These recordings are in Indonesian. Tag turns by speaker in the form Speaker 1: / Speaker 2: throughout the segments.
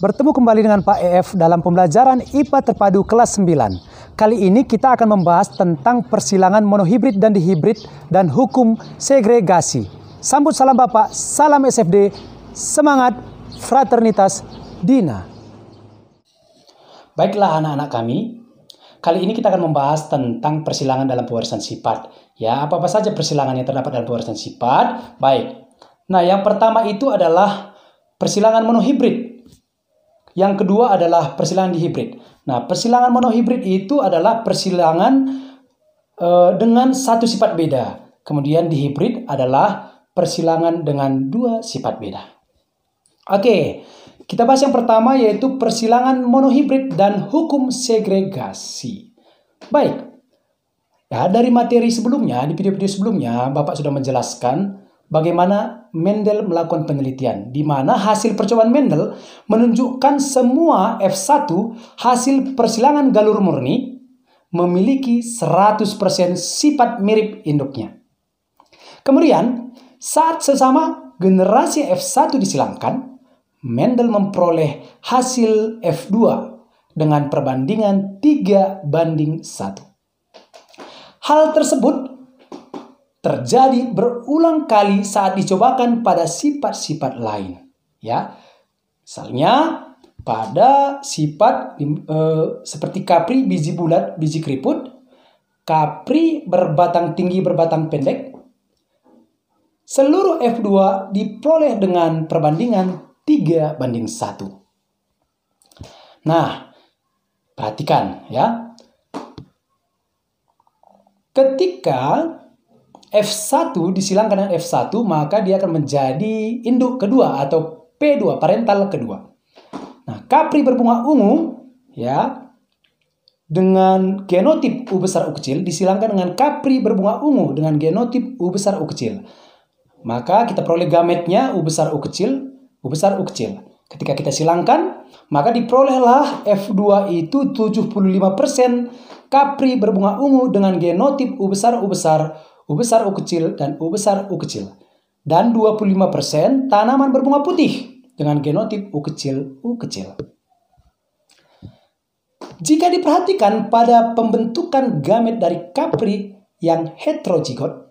Speaker 1: bertemu kembali dengan Pak EF dalam pembelajaran IPA terpadu kelas 9. Kali ini kita akan membahas tentang persilangan monohibrid dan dihibrid dan hukum segregasi. Sambut salam Bapak, salam SFD, semangat, fraternitas, Dina. Baiklah anak-anak kami, kali ini kita akan membahas tentang persilangan dalam pewarisan sifat. Ya, apa-apa saja persilangan yang terdapat dalam pewarisan sifat? Baik. Nah, yang pertama itu adalah persilangan monohibrid. Yang kedua adalah persilangan dihibrid. Nah, persilangan monohibrid itu adalah persilangan uh, dengan satu sifat beda. Kemudian dihibrid adalah persilangan dengan dua sifat beda. Oke, kita bahas yang pertama yaitu persilangan monohibrid dan hukum segregasi. Baik, ya dari materi sebelumnya, di video-video sebelumnya, Bapak sudah menjelaskan bagaimana Mendel melakukan penelitian, di mana hasil percobaan Mendel menunjukkan semua F1 hasil persilangan galur murni memiliki 100% sifat mirip induknya. Kemudian, saat sesama generasi F1 disilangkan, Mendel memperoleh hasil F2 dengan perbandingan 3 banding 1. Hal tersebut terjadi berulang kali saat dicobakan pada sifat-sifat lain. Ya, misalnya pada sifat e, seperti kapri biji bulat, biji keriput, kapri berbatang tinggi, berbatang pendek. Seluruh F2 diperoleh dengan perbandingan 3 banding 1. Nah, perhatikan ya. Ketika F1 disilangkan dengan F1 maka dia akan menjadi induk kedua atau P2 parental kedua. Nah, Capri berbunga ungu ya dengan genotip U besar U kecil disilangkan dengan kapri berbunga ungu dengan genotip U besar U kecil. Maka kita peroleh gametnya U besar U kecil, U besar U kecil. Ketika kita silangkan, maka diperolehlah F2 itu 75% kapri berbunga ungu dengan genotip U besar U besar U besar U kecil dan U besar U kecil. Dan 25% tanaman berbunga putih dengan genotip U kecil U kecil. Jika diperhatikan pada pembentukan gamet dari kapri yang heterozigot,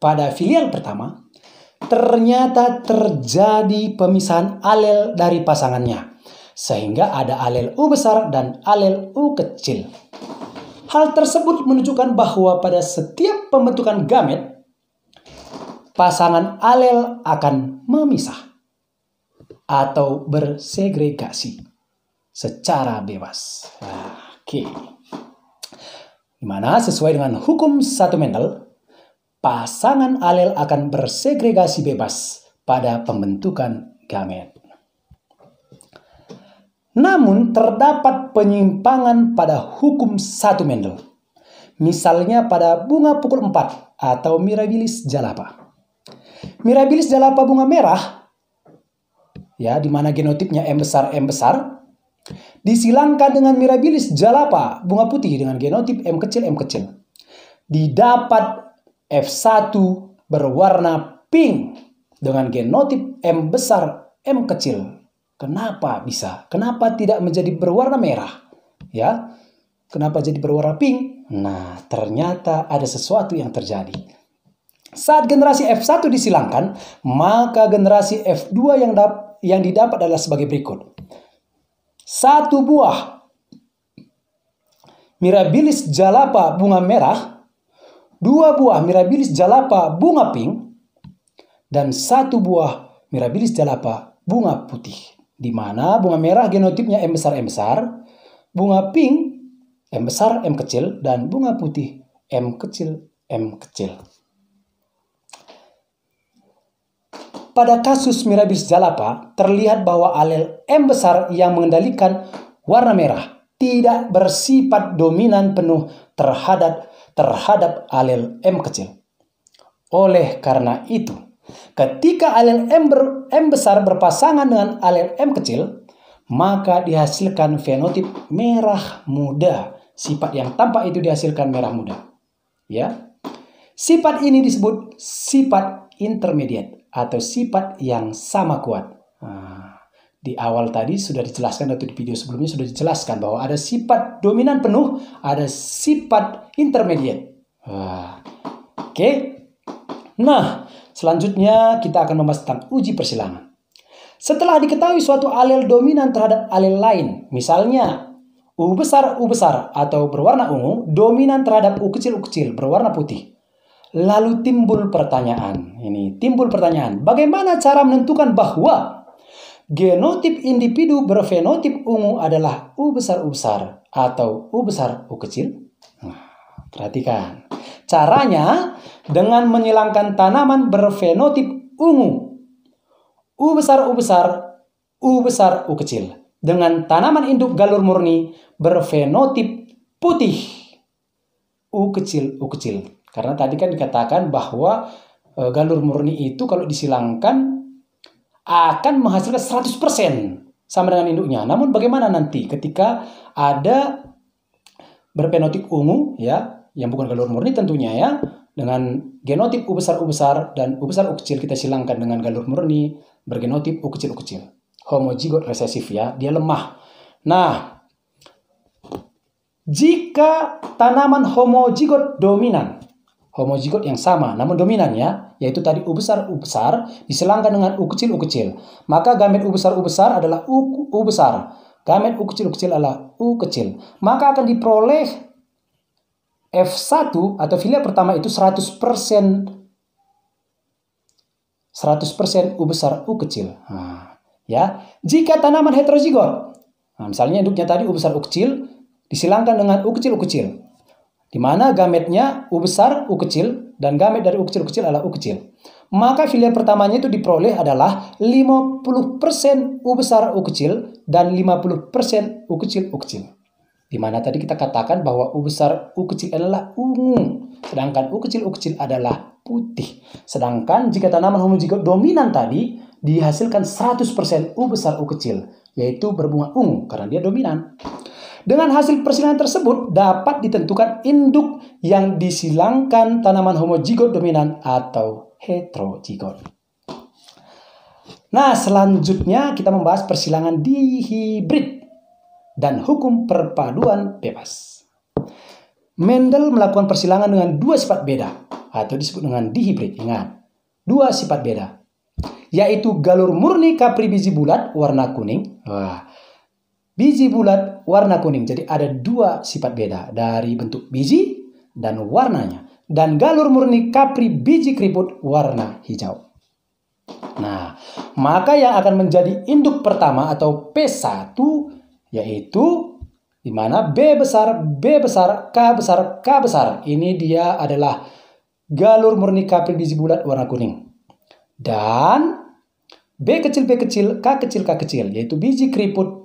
Speaker 1: pada filial pertama, ternyata terjadi pemisahan alel dari pasangannya, sehingga ada alel U besar dan alel U kecil. Hal tersebut menunjukkan bahwa pada setiap pembentukan gamet, pasangan alel akan memisah atau bersegregasi secara bebas. Oke. Dimana sesuai dengan hukum satu mental, pasangan alel akan bersegregasi bebas pada pembentukan gamet. Namun terdapat penyimpangan pada hukum satu Mendel. Misalnya pada bunga pukul 4 atau mirabilis jalapa. Mirabilis jalapa bunga merah, ya di mana genotipnya M besar M besar, disilangkan dengan mirabilis jalapa bunga putih dengan genotip M kecil M kecil. Didapat F1 berwarna pink dengan genotip M besar M kecil Kenapa bisa? Kenapa tidak menjadi berwarna merah? Ya. Kenapa jadi berwarna pink? Nah, ternyata ada sesuatu yang terjadi. Saat generasi F1 disilangkan, maka generasi F2 yang dap yang didapat adalah sebagai berikut. Satu buah Mirabilis jalapa bunga merah, dua buah Mirabilis jalapa bunga pink, dan satu buah Mirabilis jalapa bunga putih di mana bunga merah genotipnya M besar M besar, bunga pink M besar M kecil dan bunga putih M kecil M kecil. Pada kasus Mirabilis jalapa terlihat bahwa alel M besar yang mengendalikan warna merah tidak bersifat dominan penuh terhadap terhadap alel M kecil. Oleh karena itu, Ketika M, ber, M besar berpasangan dengan alel M kecil, maka dihasilkan fenotip merah muda. Sifat yang tampak itu dihasilkan merah muda. Ya. Sifat ini disebut sifat intermediate atau sifat yang sama kuat. Ah, di awal tadi sudah dijelaskan atau di video sebelumnya sudah dijelaskan bahwa ada sifat dominan penuh, ada sifat intermediate. Ah, oke. Okay. Nah, Selanjutnya, kita akan membahas tentang uji persilangan. Setelah diketahui suatu alel dominan terhadap alel lain, misalnya U besar U besar atau berwarna ungu dominan terhadap U kecil U kecil berwarna putih. Lalu timbul pertanyaan. Ini timbul pertanyaan, bagaimana cara menentukan bahwa genotip individu berfenotip ungu adalah U besar U besar atau U besar U kecil? Nah, perhatikan. Caranya dengan menyilangkan tanaman berfenotip ungu. U besar U besar, U besar U kecil. Dengan tanaman induk galur murni berfenotip putih. U kecil U kecil. Karena tadi kan dikatakan bahwa e, galur murni itu kalau disilangkan akan menghasilkan 100% sama dengan induknya. Namun bagaimana nanti ketika ada berpenotip ungu ya yang bukan galur murni tentunya ya dengan genotip U besar U besar dan U besar U kecil kita silangkan dengan galur murni bergenotip U kecil U kecil homozigot resesif ya dia lemah nah jika tanaman homozigot dominan homozigot yang sama namun dominan ya yaitu tadi U besar U besar disilangkan dengan U kecil U kecil maka gamet U besar U besar adalah U, U besar gamet U kecil U kecil adalah U kecil maka akan diperoleh F1 atau filial pertama itu 100% 100% U besar U kecil. Nah, ya. Jika tanaman heterozigot, nah, misalnya induknya tadi U besar U kecil, disilangkan dengan U kecil U kecil. Di mana gametnya U besar U kecil dan gamet dari U kecil U kecil adalah U kecil. Maka filial pertamanya itu diperoleh adalah 50% U besar U kecil dan 50% U kecil U kecil. Di mana tadi kita katakan bahwa U besar U kecil adalah ungu, sedangkan U kecil U kecil adalah putih. Sedangkan jika tanaman homozigot dominan tadi dihasilkan 100% U besar U kecil, yaitu berbunga ungu karena dia dominan. Dengan hasil persilangan tersebut dapat ditentukan induk yang disilangkan tanaman homozigot dominan atau heterozigot. Nah, selanjutnya kita membahas persilangan di hibrid dan hukum perpaduan bebas. Mendel melakukan persilangan dengan dua sifat beda atau disebut dengan dihibrid. Ingat, dua sifat beda yaitu galur murni kapri biji bulat warna kuning. Wah, biji bulat warna kuning. Jadi ada dua sifat beda dari bentuk biji dan warnanya dan galur murni kapri biji keriput warna hijau. Nah, maka yang akan menjadi induk pertama atau P1 yaitu di mana B besar, B besar, K besar, K besar. Ini dia adalah galur murni kapil biji bulat warna kuning. Dan B kecil, B kecil, K kecil, K kecil, yaitu biji keriput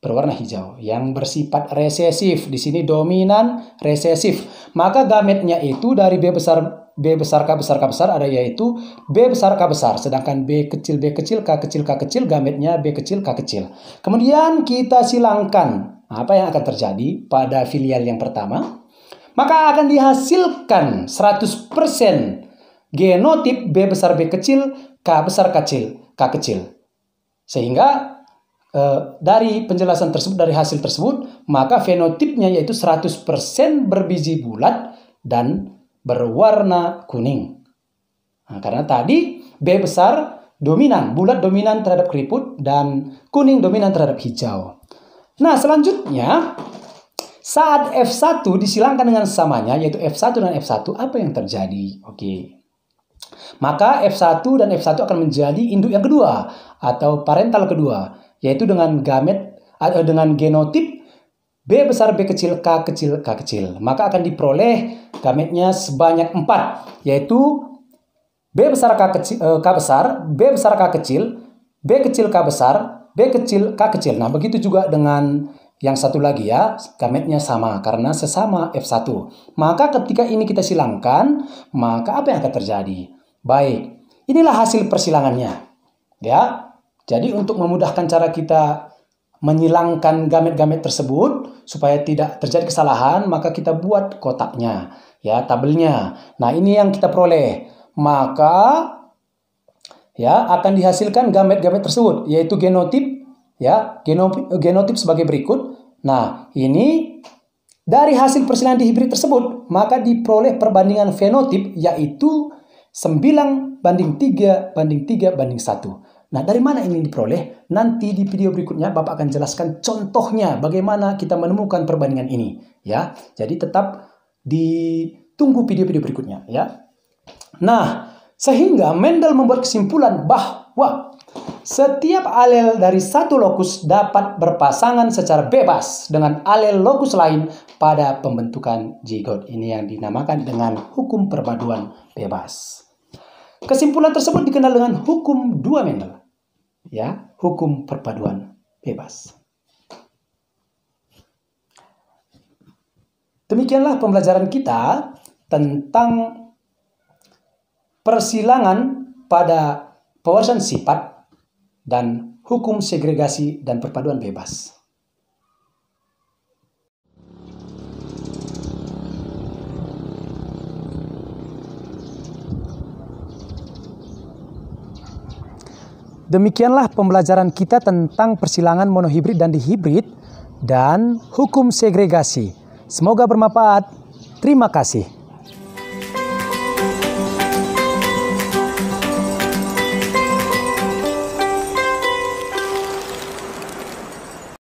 Speaker 1: berwarna hijau yang bersifat resesif. Di sini dominan resesif. Maka gametnya itu dari B besar B besar K besar K besar ada yaitu B besar K besar. Sedangkan B kecil B kecil K kecil K kecil gametnya B kecil K kecil. Kemudian kita silangkan. Apa yang akan terjadi pada filial yang pertama? Maka akan dihasilkan 100% genotip B besar B kecil, K besar K kecil, K kecil. Sehingga eh, dari penjelasan tersebut, dari hasil tersebut, maka fenotipnya yaitu 100% berbiji bulat dan berwarna kuning. Nah, karena tadi B besar dominan, bulat dominan terhadap keriput dan kuning dominan terhadap hijau. Nah, selanjutnya saat F1 disilangkan dengan samanya yaitu F1 dan F1 apa yang terjadi? Oke. Maka F1 dan F1 akan menjadi induk yang kedua atau parental kedua yaitu dengan gamet eh, dengan genotip B besar B kecil, K kecil, K kecil. Maka akan diperoleh gametnya sebanyak 4, yaitu B besar K kecil, eh, K besar, B besar K kecil, B kecil K besar, B kecil K kecil. Nah, begitu juga dengan yang satu lagi ya, gametnya sama karena sesama F1. Maka ketika ini kita silangkan, maka apa yang akan terjadi? Baik, inilah hasil persilangannya. Ya. Jadi untuk memudahkan cara kita menyilangkan gamet-gamet tersebut supaya tidak terjadi kesalahan, maka kita buat kotaknya, ya, tabelnya. Nah, ini yang kita peroleh. Maka ya akan dihasilkan gamet-gamet tersebut yaitu genotip ya, genotip, sebagai berikut. Nah, ini dari hasil persilangan dihibrid tersebut, maka diperoleh perbandingan fenotip yaitu 9 banding 3 banding 3 banding 1. Nah, dari mana ini diperoleh? Nanti di video berikutnya Bapak akan jelaskan contohnya bagaimana kita menemukan perbandingan ini, ya. Jadi tetap ditunggu video-video berikutnya, ya. Nah, sehingga Mendel membuat kesimpulan bahwa setiap alel dari satu lokus dapat berpasangan secara bebas dengan alel lokus lain pada pembentukan zigot. Ini yang dinamakan dengan hukum perpaduan bebas. Kesimpulan tersebut dikenal dengan hukum dua Mendel ya hukum perpaduan bebas. Demikianlah pembelajaran kita tentang persilangan pada pewarisan sifat dan hukum segregasi dan perpaduan bebas. Demikianlah pembelajaran kita tentang persilangan monohibrid dan dihibrid dan hukum segregasi. Semoga bermanfaat. Terima kasih.